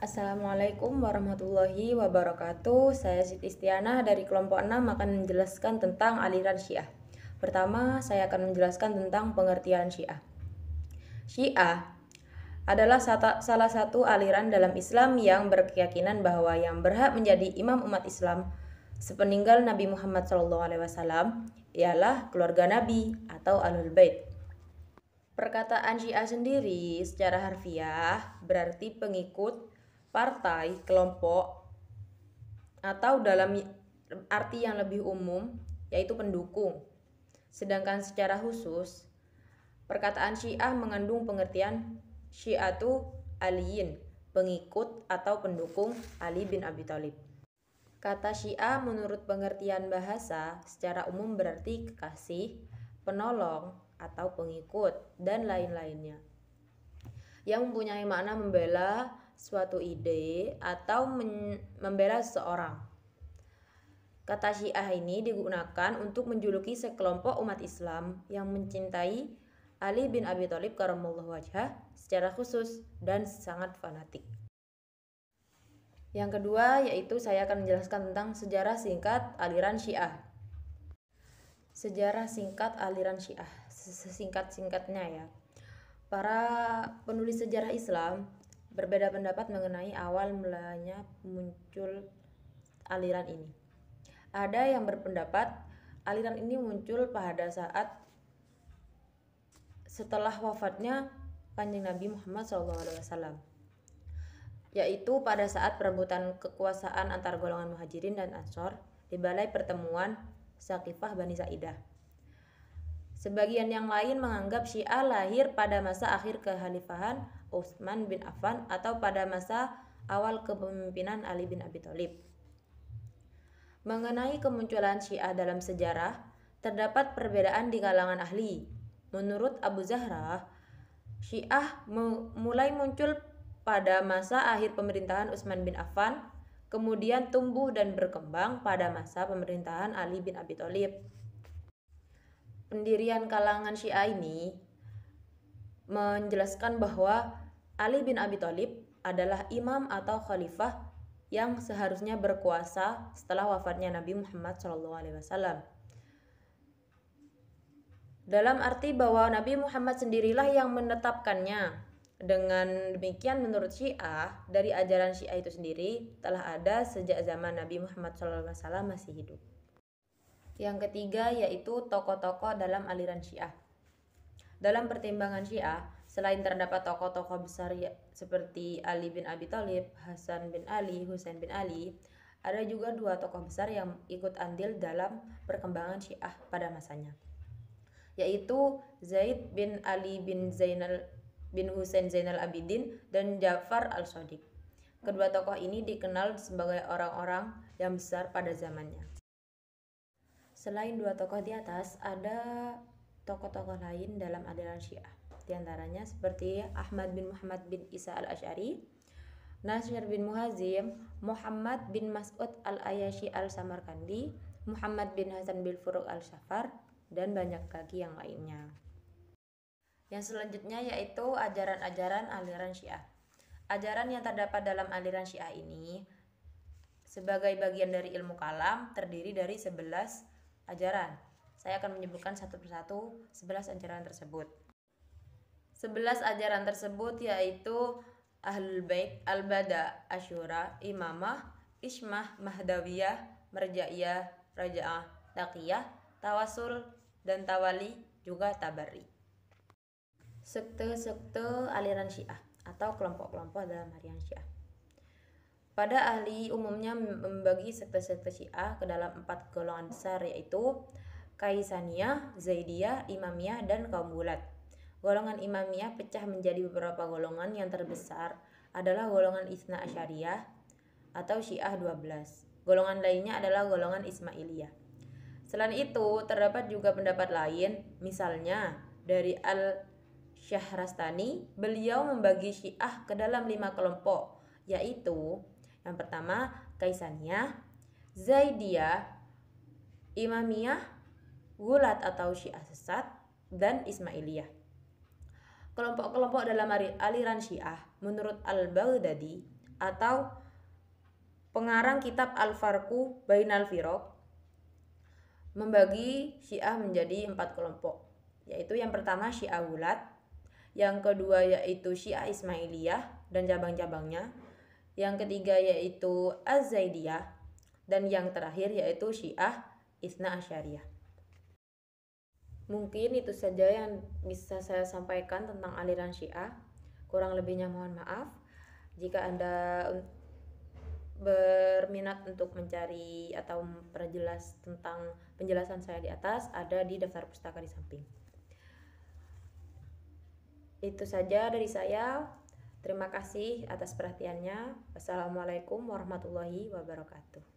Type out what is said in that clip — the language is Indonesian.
Assalamualaikum warahmatullahi wabarakatuh. Saya Siti Istiana dari kelompok 6 akan menjelaskan tentang aliran Syiah. Pertama, saya akan menjelaskan tentang pengertian Syiah. Syiah adalah salah satu aliran dalam Islam yang berkeyakinan bahwa yang berhak menjadi imam umat Islam sepeninggal Nabi Muhammad SAW ialah keluarga Nabi atau Ahlul Bait. Perkataan Syiah sendiri secara harfiah berarti pengikut partai, kelompok atau dalam arti yang lebih umum yaitu pendukung. Sedangkan secara khusus perkataan Syiah mengandung pengertian Syiatu Aliyin, pengikut atau pendukung Ali bin Abi Thalib. Kata Syiah menurut pengertian bahasa secara umum berarti kekasih, penolong, atau pengikut, dan lain-lainnya. Yang mempunyai makna membela suatu ide atau membela seseorang. Kata Syiah ini digunakan untuk menjuluki sekelompok umat Islam yang mencintai Ali bin Abi Thalib karamallahu wajah secara khusus dan sangat fanatik. Yang kedua yaitu saya akan menjelaskan tentang sejarah singkat aliran Syiah. Sejarah singkat aliran Syiah, sesingkat-singkatnya ya. Para penulis sejarah Islam berbeda pendapat mengenai awal mulanya muncul aliran ini. Ada yang berpendapat aliran ini muncul pada saat setelah wafatnya Kanjeng Nabi Muhammad SAW yaitu pada saat perebutan kekuasaan antar golongan muhajirin dan ansor di balai pertemuan Saqifah Bani Sa'idah. Sebagian yang lain menganggap Syiah lahir pada masa akhir kehalifahan Utsman bin Affan atau pada masa awal kepemimpinan Ali bin Abi Thalib. Mengenai kemunculan Syiah dalam sejarah, terdapat perbedaan di kalangan ahli, Menurut Abu Zahra, Syiah mulai muncul pada masa akhir pemerintahan Utsman bin Affan, kemudian tumbuh dan berkembang pada masa pemerintahan Ali bin Abi Thalib. Pendirian kalangan Syiah ini menjelaskan bahwa Ali bin Abi Thalib adalah imam atau khalifah yang seharusnya berkuasa setelah wafatnya Nabi Muhammad SAW. Dalam arti bahwa Nabi Muhammad sendirilah yang menetapkannya. Dengan demikian menurut Syiah, dari ajaran Syiah itu sendiri telah ada sejak zaman Nabi Muhammad SAW masih hidup. Yang ketiga yaitu tokoh-tokoh dalam aliran Syiah. Dalam pertimbangan Syiah, Selain terdapat tokoh-tokoh besar ya, seperti Ali bin Abi Thalib, Hasan bin Ali, Husain bin Ali, ada juga dua tokoh besar yang ikut andil dalam perkembangan Syiah pada masanya yaitu Zaid bin Ali bin Zainal bin Husain Zainal Abidin dan Ja'far al-Sadiq. Kedua tokoh ini dikenal sebagai orang-orang yang besar pada zamannya. Selain dua tokoh di atas, ada tokoh-tokoh lain dalam aliran Syiah. Di antaranya seperti Ahmad bin Muhammad bin Isa al-Ash'ari, Nasir bin Muhazim, Muhammad bin Mas'ud al-Ayashi al-Samarkandi, Muhammad bin Hasan bin Furuk al Shafar dan banyak lagi yang lainnya. Yang selanjutnya yaitu ajaran-ajaran aliran Syiah. Ajaran yang terdapat dalam aliran Syiah ini sebagai bagian dari ilmu kalam terdiri dari 11 ajaran. Saya akan menyebutkan satu persatu 11 ajaran tersebut. 11 ajaran tersebut yaitu Ahlul Bait, Al-Bada, Asyura, Imamah, Ismah, Mahdawiyah, Merja'iyah, Raja'ah, Taqiyah, Tawasul, dan tawali juga tabari. Sekte-sekte aliran Syiah atau kelompok-kelompok dalam harian Syiah. Pada ahli umumnya membagi sekte-sekte Syiah ke dalam empat golongan besar yaitu Kaisaniyah, Zaidiyah, Imamiyah, dan kaum bulat. Golongan Imamiyah pecah menjadi beberapa golongan yang terbesar adalah golongan Isna Asyariyah atau Syiah 12. Golongan lainnya adalah golongan Ismailiyah. Selain itu, terdapat juga pendapat lain, misalnya dari Al Syahrastani, beliau membagi Syiah ke dalam lima kelompok, yaitu yang pertama Kaisaniyah, Zaidiyah, Imamiyah, Gulat atau Syiah sesat, dan Ismailiyah. Kelompok-kelompok dalam aliran Syiah menurut Al-Baghdadi atau pengarang kitab al farku Bainal Firoq membagi Syiah menjadi empat kelompok, yaitu yang pertama Syiah Wulat, yang kedua yaitu Syiah Ismailiyah dan cabang-cabangnya, yang ketiga yaitu az dan yang terakhir yaitu Syiah Isna Asyariah. Mungkin itu saja yang bisa saya sampaikan tentang aliran Syiah. Kurang lebihnya mohon maaf. Jika Anda berminat untuk mencari atau perjelas tentang penjelasan saya di atas ada di daftar pustaka di samping. Itu saja dari saya. Terima kasih atas perhatiannya. Wassalamualaikum warahmatullahi wabarakatuh.